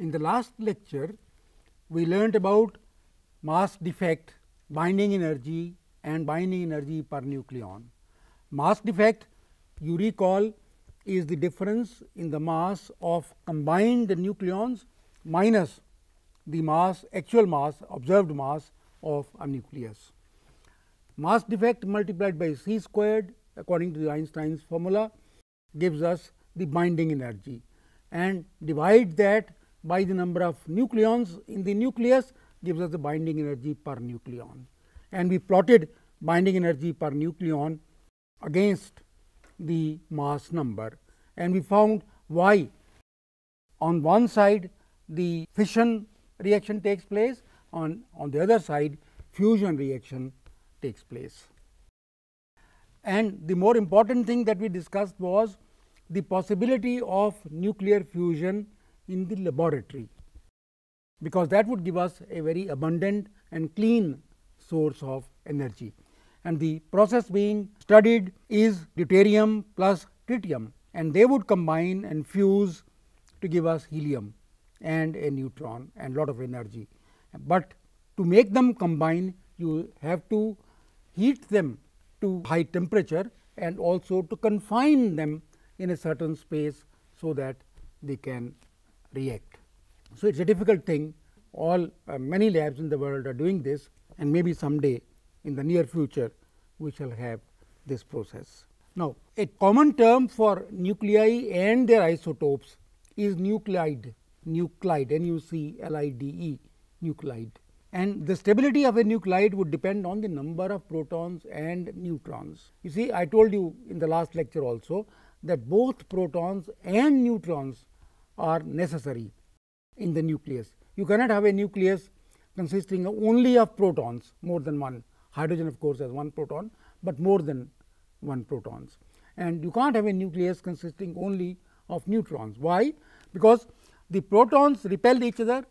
In the last lecture, we learnt about mass defect, binding energy and binding energy per nucleon. Mass defect you recall is the difference in the mass of combined nucleons minus the mass actual mass observed mass of a nucleus. Mass defect multiplied by c squared according to Einstein's formula gives us the binding energy and divide that by the number of nucleons in the nucleus gives us the binding energy per nucleon. And we plotted binding energy per nucleon against the mass number and we found why on one side the fission reaction takes place on on the other side fusion reaction takes place. And the more important thing that we discussed was the possibility of nuclear fusion in the laboratory because that would give us a very abundant and clean source of energy. And the process being studied is deuterium plus tritium and they would combine and fuse to give us helium and a neutron and lot of energy. But to make them combine you have to heat them to high temperature and also to confine them in a certain space so that they can react. So, it is a difficult thing all uh, many labs in the world are doing this and maybe someday in the near future we shall have this process. Now, a common term for nuclei and their isotopes is nuclide, nuclide N U C L I D E nuclide and the stability of a nuclide would depend on the number of protons and neutrons. You see I told you in the last lecture also that both protons and neutrons are necessary in the nucleus. You cannot have a nucleus consisting only of protons more than one hydrogen of course has one proton, but more than one protons and you can't have a nucleus consisting only of neutrons. Why? Because the protons repel each other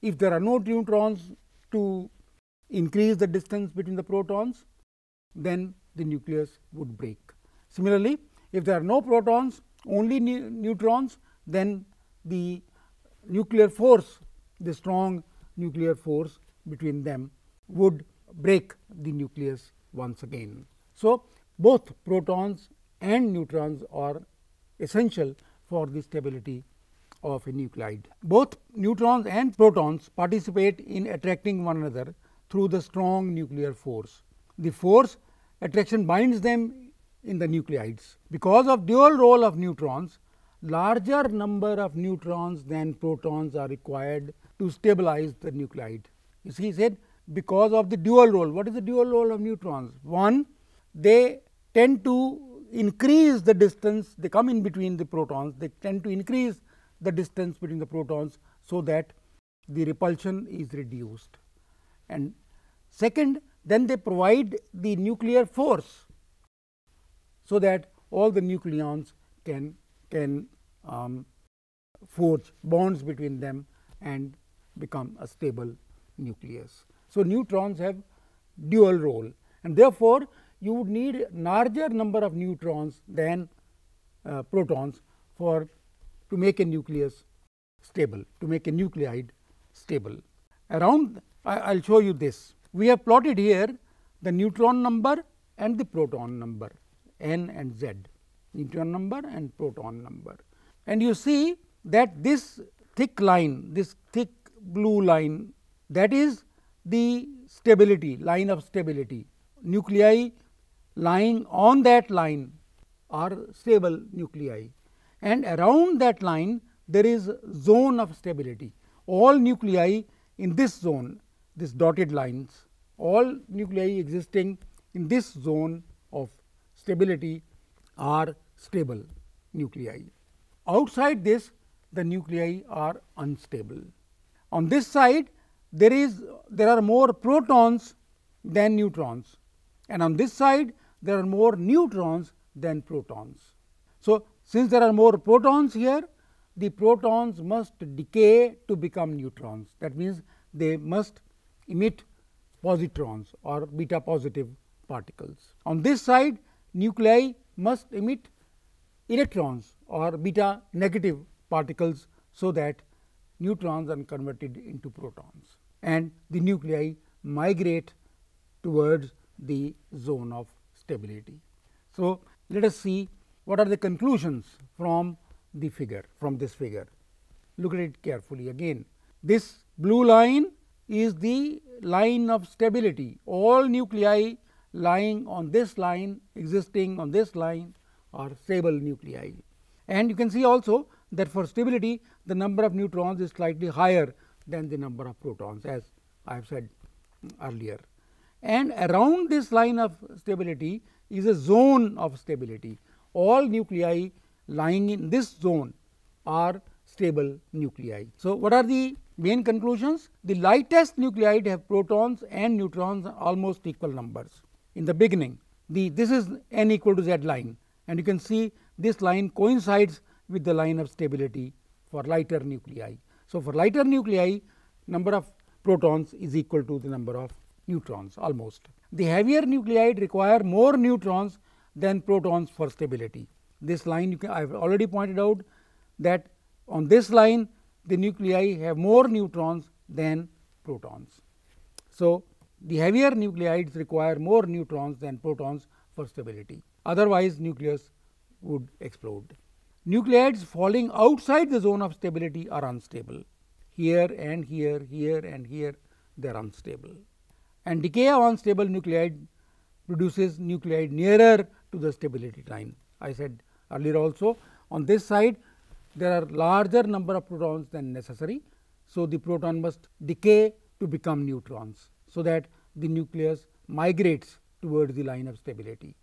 if there are no neutrons to increase the distance between the protons then the nucleus would break. Similarly, if there are no protons only ne neutrons then the nuclear force, the strong nuclear force between them would break the nucleus once again. So, both protons and neutrons are essential for the stability of a nuclide. Both neutrons and protons participate in attracting one another through the strong nuclear force. The force attraction binds them in the nucleides. Because of dual role of neutrons, larger number of neutrons than protons are required to stabilize the nuclide. You see, he said because of the dual role. What is the dual role of neutrons? One, they tend to increase the distance, they come in between the protons, they tend to increase the distance between the protons, so that the repulsion is reduced. And second, then they provide the nuclear force, so that all the nucleons can can um, forge bonds between them and become a stable nucleus. So, neutrons have dual role and therefore, you would need larger number of neutrons than uh, protons for to make a nucleus stable, to make a nuclide stable. Around I will show you this. We have plotted here the neutron number and the proton number n and z neutron number and proton number. And you see that this thick line, this thick blue line that is the stability, line of stability. Nuclei lying on that line are stable nuclei and around that line there is zone of stability. All nuclei in this zone, this dotted lines, all nuclei existing in this zone of stability are stable nuclei. Outside this, the nuclei are unstable. On this side, there is there are more protons than neutrons and on this side there are more neutrons than protons. So, since there are more protons here the protons must decay to become neutrons that means they must emit positrons or beta positive particles. On this side nuclei must emit electrons or beta negative particles, so that neutrons are converted into protons and the nuclei migrate towards the zone of stability. So, let us see what are the conclusions from the figure from this figure. Look at it carefully again. This blue line is the line of stability. All nuclei lying on this line existing on this line are stable nuclei. And you can see also that for stability the number of neutrons is slightly higher than the number of protons as I have said earlier. And around this line of stability is a zone of stability. All nuclei lying in this zone are stable nuclei. So, what are the main conclusions? The lightest nuclei have protons and neutrons almost equal numbers in the beginning. The, this is n equal to z line and you can see this line coincides with the line of stability for lighter nuclei. So, for lighter nuclei number of protons is equal to the number of neutrons almost. The heavier nuclei require more neutrons than protons for stability. This line you can, I have already pointed out that on this line the nuclei have more neutrons than protons. So, the heavier nucleides require more neutrons than protons for stability, otherwise nucleus would explode. Nucleides falling outside the zone of stability are unstable. Here and here, here and here they are unstable. And decay of unstable nucleide produces nucleide nearer to the stability time. I said earlier also on this side there are larger number of protons than necessary. So, the proton must decay to become neutrons so that the nucleus migrates towards the line of stability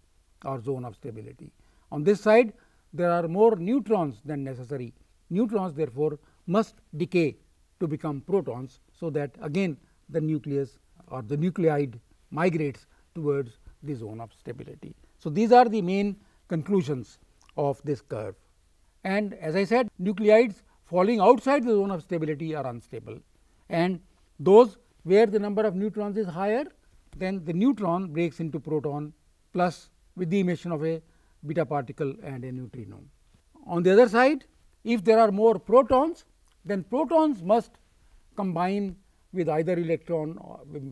or zone of stability. On this side there are more neutrons than necessary. Neutrons therefore, must decay to become protons. So, that again the nucleus or the nucleide migrates towards the zone of stability. So, these are the main conclusions of this curve. And as I said nucleides falling outside the zone of stability are unstable and those where the number of neutrons is higher then the neutron breaks into proton plus with the emission of a beta particle and a neutrino. On the other side if there are more protons then protons must combine with either electron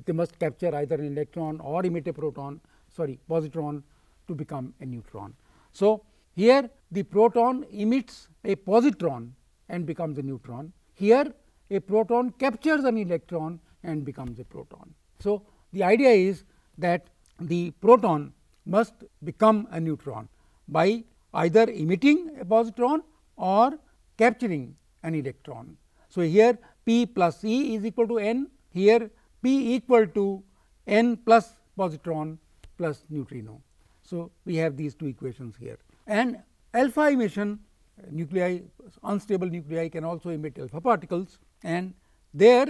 they must capture either an electron or emit a proton sorry positron to become a neutron. So, here the proton emits a positron and becomes a neutron. Here a proton captures an electron and becomes a proton. So, the idea is that the proton must become a neutron by either emitting a positron or capturing an electron. So, here p plus e is equal to n, here p equal to n plus positron plus neutrino. So, we have these two equations here and alpha emission nuclei unstable nuclei can also emit alpha particles and there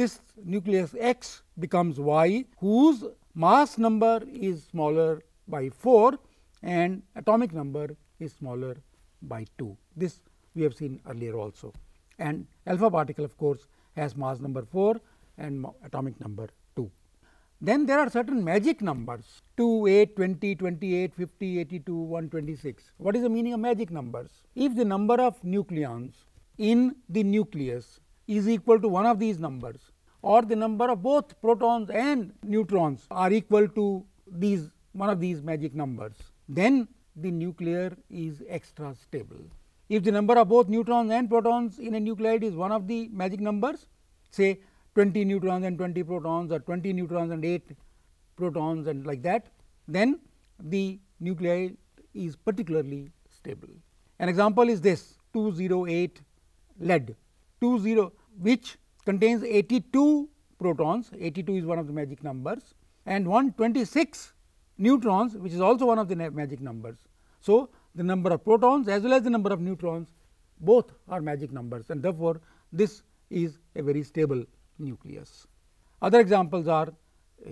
this nucleus x becomes y whose mass number is smaller by 4 and atomic number is smaller by 2. This we have seen earlier also and alpha particle of course has mass number 4 and atomic number 2. Then there are certain magic numbers 2, 8, 20, 28, 50, 82, 126. What is the meaning of magic numbers? If the number of nucleons in the nucleus is equal to one of these numbers or the number of both protons and neutrons are equal to these one of these magic numbers, then the nuclear is extra stable. If the number of both neutrons and protons in a nuclide is one of the magic numbers, say 20 neutrons and 20 protons or 20 neutrons and 8 protons and like that, then the nucleide is particularly stable. An example is this 208 lead 20 which contains 82 protons, 82 is one of the magic numbers and 126 neutrons which is also one of the magic numbers. So, the number of protons as well as the number of neutrons both are magic numbers and therefore, this is a very stable nucleus. Other examples are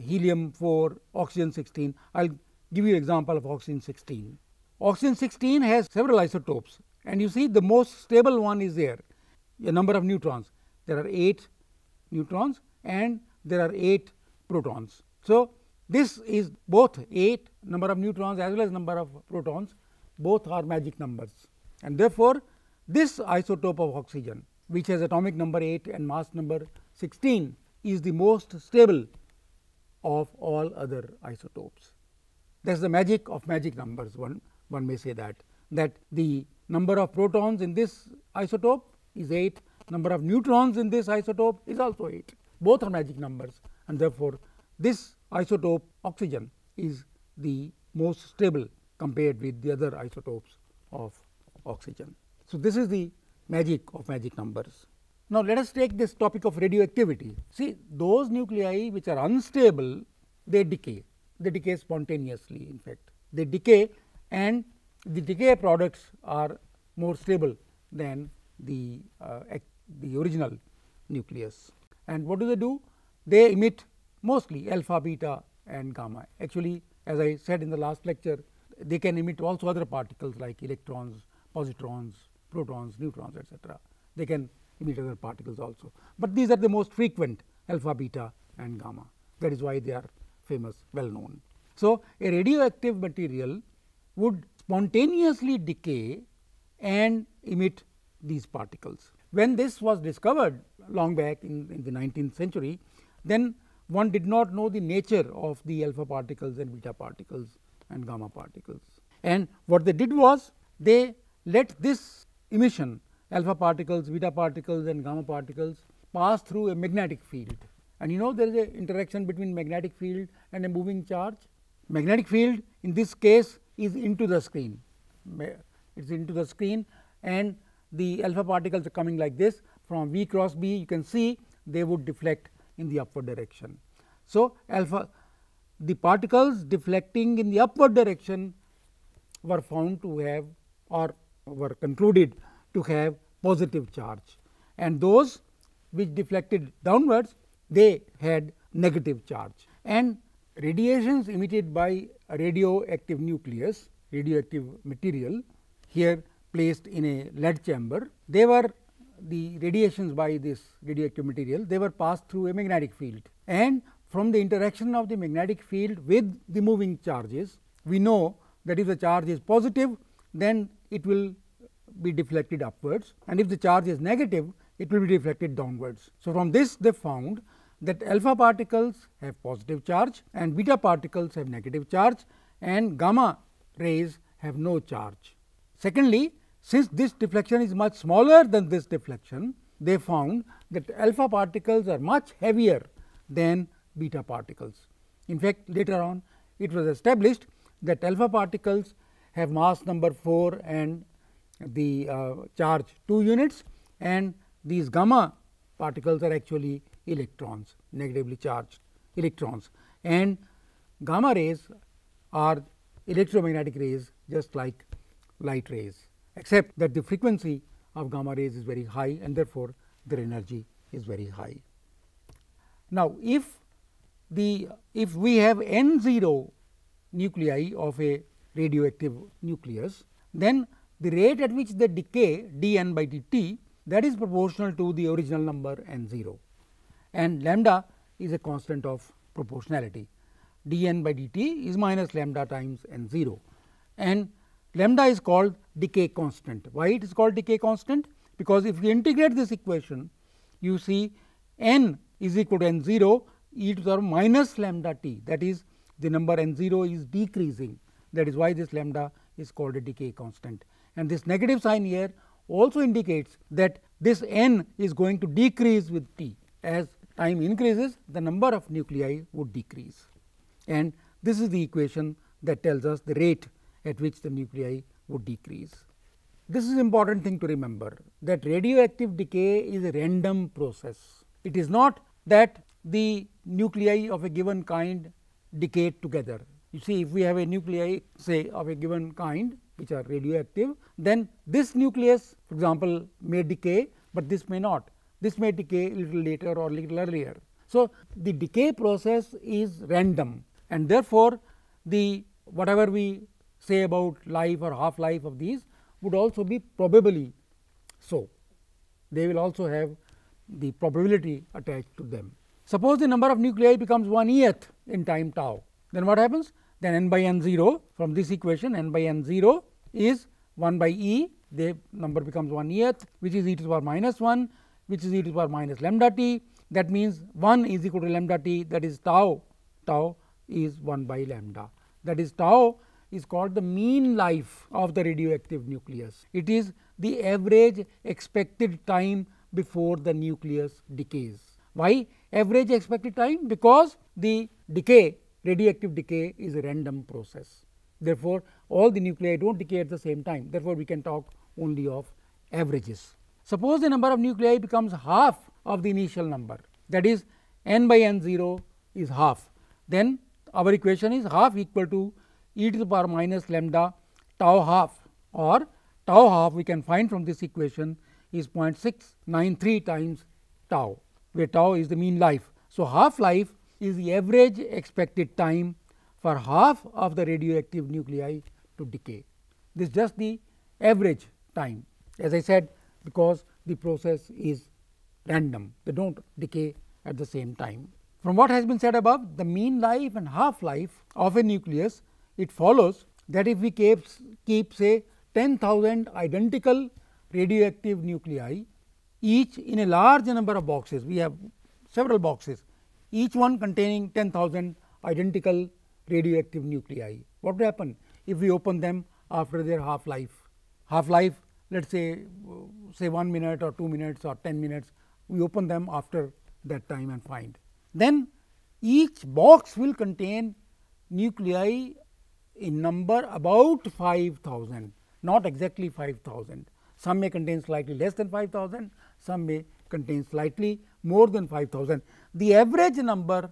helium 4, oxygen 16. I will give you example of oxygen 16. Oxygen 16 has several isotopes and you see the most stable one is there, a number of neutrons there are 8 neutrons and there are 8 protons. So, this is both 8 number of neutrons as well as number of protons both are magic numbers and therefore, this isotope of oxygen which has atomic number 8 and mass number 16 is the most stable of all other isotopes. That is the magic of magic numbers one, one may say that, that the number of protons in this isotope is 8 number of neutrons in this isotope is also 8. Both are magic numbers and therefore, this isotope oxygen is the most stable compared with the other isotopes of oxygen. So, this is the magic of magic numbers. Now, let us take this topic of radioactivity. See those nuclei which are unstable they decay, they decay spontaneously in fact. They decay and the decay products are more stable than the uh, the original nucleus. And what do they do? They emit mostly alpha, beta and gamma. Actually as I said in the last lecture they can emit also other particles like electrons, positrons, protons, neutrons etc. They can emit other particles also, but these are the most frequent alpha, beta and gamma that is why they are famous well known. So, a radioactive material would spontaneously decay and emit these particles. When this was discovered long back in, in the 19th century, then one did not know the nature of the alpha particles and beta particles and gamma particles. And what they did was they let this emission alpha particles, beta particles and gamma particles pass through a magnetic field. And you know there is an interaction between magnetic field and a moving charge. Magnetic field in this case is into the screen, it is into the screen and the alpha particles are coming like this from V cross B you can see they would deflect in the upward direction. So, alpha the particles deflecting in the upward direction were found to have or were concluded to have positive charge and those which deflected downwards they had negative charge and radiations emitted by radioactive nucleus radioactive material here placed in a lead chamber. They were the radiations by this radioactive material, they were passed through a magnetic field. And from the interaction of the magnetic field with the moving charges, we know that if the charge is positive, then it will be deflected upwards and if the charge is negative, it will be deflected downwards. So, from this they found that alpha particles have positive charge and beta particles have negative charge and gamma rays have no charge. Secondly, since this deflection is much smaller than this deflection, they found that alpha particles are much heavier than beta particles. In fact, later on it was established that alpha particles have mass number 4 and the uh, charge 2 units and these gamma particles are actually electrons, negatively charged electrons and gamma rays are electromagnetic rays just like light rays except that the frequency of gamma rays is very high and therefore, their energy is very high. Now, if the if we have n 0 nuclei of a radioactive nucleus, then the rate at which they decay d n by d t that is proportional to the original number n 0 and lambda is a constant of proportionality d n by d t is minus lambda times n 0 and lambda is called decay constant. Why it is called decay constant? Because if you integrate this equation, you see n is equal to n 0 e to the power minus lambda t that is the number n 0 is decreasing that is why this lambda is called a decay constant. And this negative sign here also indicates that this n is going to decrease with t as time increases the number of nuclei would decrease and this is the equation that tells us the rate at which the nuclei would decrease. This is important thing to remember that radioactive decay is a random process. It is not that the nuclei of a given kind decay together. You see if we have a nuclei say of a given kind which are radioactive then this nucleus for example may decay, but this may not. This may decay a little later or little earlier. So, the decay process is random and therefore, the whatever we say about life or half life of these would also be probably so. They will also have the probability attached to them. Suppose the number of nuclei becomes 1eth in time tau, then what happens? Then n by n 0 from this equation n by n 0 is 1 by e, the number becomes 1eth which is e to the power minus 1 which is e to the power minus lambda t. That means 1 is equal to lambda t that is tau, tau is 1 by lambda that is tau is called the mean life of the radioactive nucleus. It is the average expected time before the nucleus decays. Why average expected time? Because the decay, radioactive decay is a random process. Therefore, all the nuclei do not decay at the same time. Therefore, we can talk only of averages. Suppose the number of nuclei becomes half of the initial number that is n by n 0 is half. Then our equation is half equal to e to the power minus lambda tau half or tau half we can find from this equation is 0.693 times tau, where tau is the mean life. So, half life is the average expected time for half of the radioactive nuclei to decay. This is just the average time as I said because the process is random, they do not decay at the same time. From what has been said above, the mean life and half life of a nucleus it follows that if we keep, keep say 10,000 identical radioactive nuclei each in a large number of boxes, we have several boxes each one containing 10,000 identical radioactive nuclei. What would happen if we open them after their half life? Half life let us say say 1 minute or 2 minutes or 10 minutes we open them after that time and find. Then each box will contain nuclei in number about 5000, not exactly 5000. Some may contain slightly less than 5000, some may contain slightly more than 5000. The average number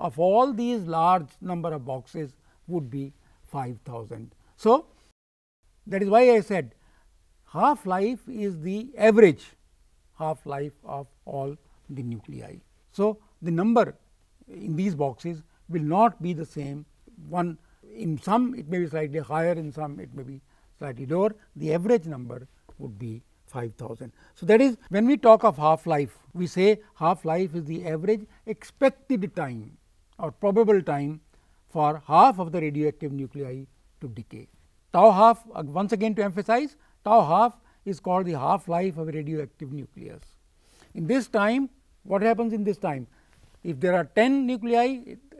of all these large number of boxes would be 5000. So, that is why I said half life is the average half life of all the nuclei. So, the number in these boxes will not be the same one in some it may be slightly higher, in some it may be slightly lower. The average number would be 5000. So, that is when we talk of half life, we say half life is the average expected time or probable time for half of the radioactive nuclei to decay. Tau half uh, once again to emphasize tau half is called the half life of a radioactive nucleus. In this time what happens in this time? If there are 10 nuclei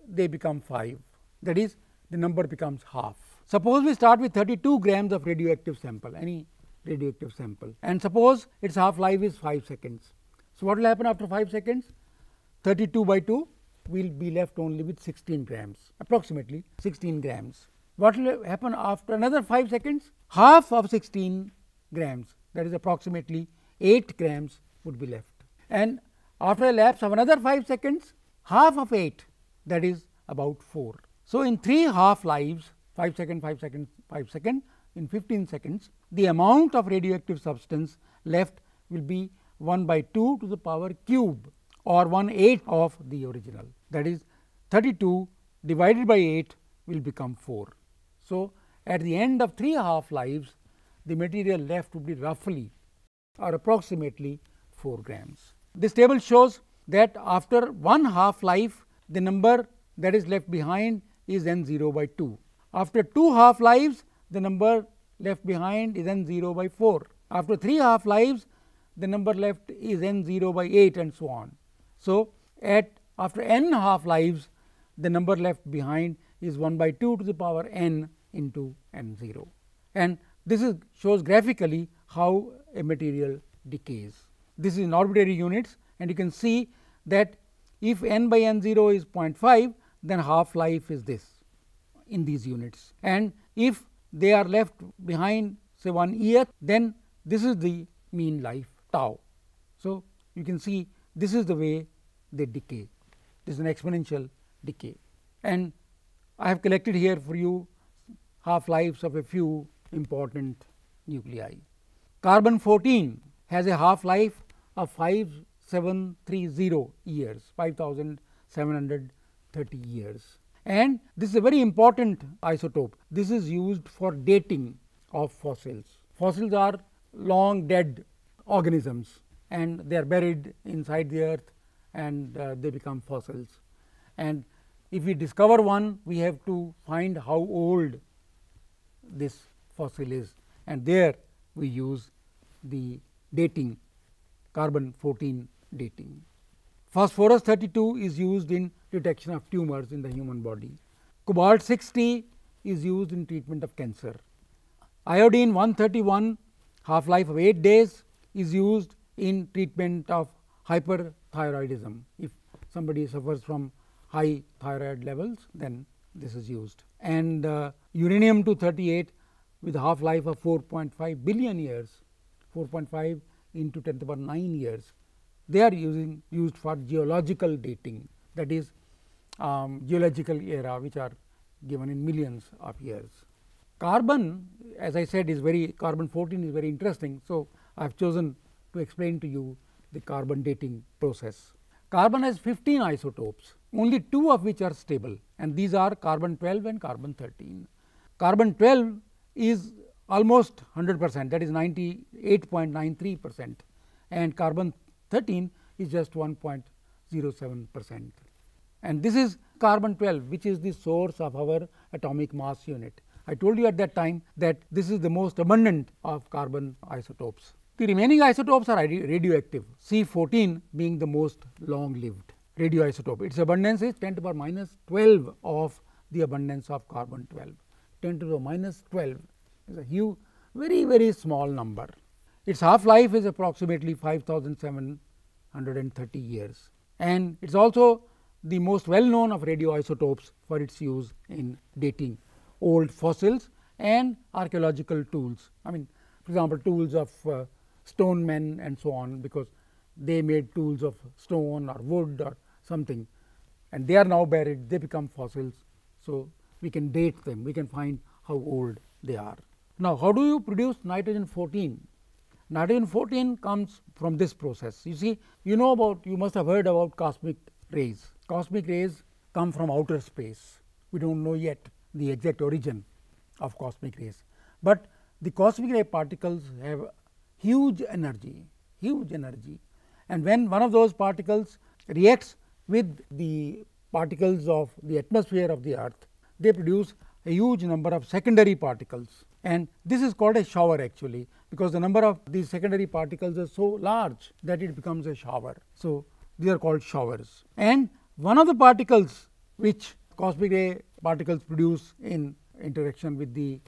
they become 5 that is the number becomes half. Suppose we start with 32 grams of radioactive sample, any radioactive sample and suppose its half life is 5 seconds. So, what will happen after 5 seconds? 32 by 2 will be left only with 16 grams approximately 16 grams. What will happen after another 5 seconds? Half of 16 grams that is approximately 8 grams would be left and after a lapse of another 5 seconds half of 8 that is about 4. So, in 3 half lives 5 second, 5 second, 5 second in 15 seconds the amount of radioactive substance left will be 1 by 2 to the power cube or 1 8 of the original that is 32 divided by 8 will become 4. So, at the end of 3 half lives the material left would be roughly or approximately 4 grams. This table shows that after one half life the number that is left behind is n 0 by 2. After 2 half lives the number left behind is n 0 by 4. After 3 half lives the number left is n 0 by 8 and so on. So, at after n half lives the number left behind is 1 by 2 to the power n into n 0 and this is shows graphically how a material decays. This is in arbitrary units and you can see that if n by n 0 is 0.5 then half life is this in these units. And if they are left behind say one year then this is the mean life tau. So, you can see this is the way they decay this is an exponential decay and I have collected here for you half lives of a few important nuclei. Carbon 14 has a half life of 5730 years Five thousand seven hundred. 30 years. And this is a very important isotope. This is used for dating of fossils. Fossils are long dead organisms and they are buried inside the earth and uh, they become fossils. And if we discover one, we have to find how old this fossil is and there we use the dating carbon 14 dating. Phosphorus 32 is used in detection of tumors in the human body. Cobalt 60 is used in treatment of cancer. Iodine 131 half life of 8 days is used in treatment of hyperthyroidism. If somebody suffers from high thyroid levels then this is used. And uh, uranium 238 with half life of 4.5 billion years 4.5 into 10 to the power 9 years. They are using used for geological dating that is um, geological era which are given in millions of years. Carbon as I said is very carbon 14 is very interesting. So, I have chosen to explain to you the carbon dating process. Carbon has 15 isotopes only two of which are stable and these are carbon 12 and carbon 13. Carbon 12 is almost 100 percent that is 98.93 percent and carbon 13 is just 1.07 percent and this is carbon 12 which is the source of our atomic mass unit. I told you at that time that this is the most abundant of carbon isotopes. The remaining isotopes are radioactive, C14 being the most long lived radioisotope. Its abundance is 10 to the power minus 12 of the abundance of carbon 12. 10 to the minus 12 is a huge, very, very small number. Its half life is approximately 5730 years and it is also the most well known of radioisotopes for its use in dating old fossils and archaeological tools. I mean for example, tools of uh, stone men and so on because they made tools of stone or wood or something and they are now buried they become fossils. So, we can date them we can find how old they are. Now, how do you produce nitrogen 14? Nitrogen 14 comes from this process you see you know about you must have heard about cosmic rays Cosmic rays come from outer space. We do not know yet the exact origin of cosmic rays, but the cosmic ray particles have huge energy, huge energy and when one of those particles reacts with the particles of the atmosphere of the earth, they produce a huge number of secondary particles and this is called a shower actually because the number of these secondary particles is so large that it becomes a shower. So, these are called showers and one of the particles which cosmic ray particles produce in interaction with the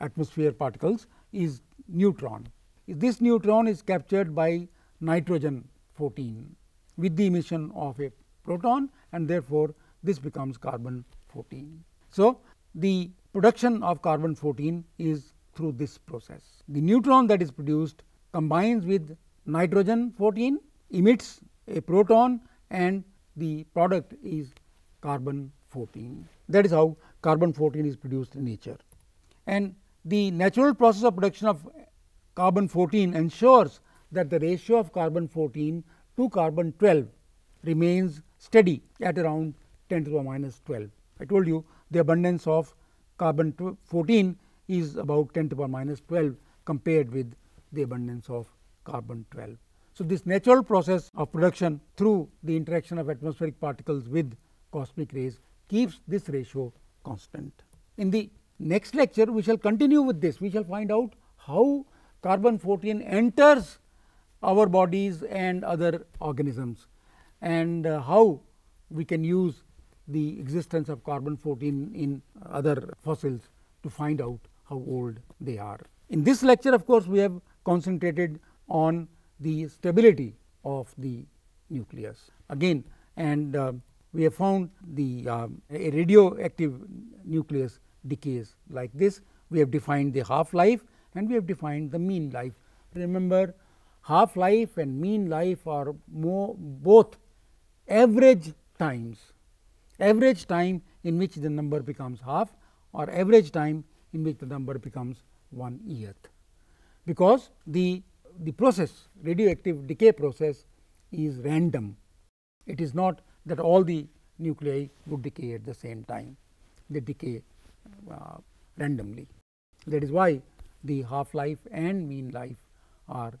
atmosphere particles is neutron. This neutron is captured by nitrogen 14 with the emission of a proton and therefore, this becomes carbon 14. So, the production of carbon 14 is through this process. The neutron that is produced combines with nitrogen 14, emits a proton and the product is carbon 14 that is how carbon 14 is produced in nature. And the natural process of production of carbon 14 ensures that the ratio of carbon 14 to carbon 12 remains steady at around 10 to the minus 12. I told you the abundance of carbon 14 is about 10 to the minus 12 compared with the abundance of carbon 12. So, this natural process of production through the interaction of atmospheric particles with cosmic rays keeps this ratio constant. In the next lecture, we shall continue with this. We shall find out how carbon 14 enters our bodies and other organisms and uh, how we can use the existence of carbon 14 in other fossils to find out how old they are. In this lecture, of course, we have concentrated on the stability of the nucleus. Again and uh, we have found the uh, a radioactive nucleus decays like this. We have defined the half life and we have defined the mean life. Remember half life and mean life are more both average times, average time in which the number becomes half or average time in which the number becomes 1 yearth. Because the the process radioactive decay process is random. It is not that all the nuclei would decay at the same time, they decay uh, randomly. That is why the half life and mean life are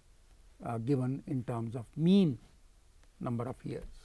uh, given in terms of mean number of years.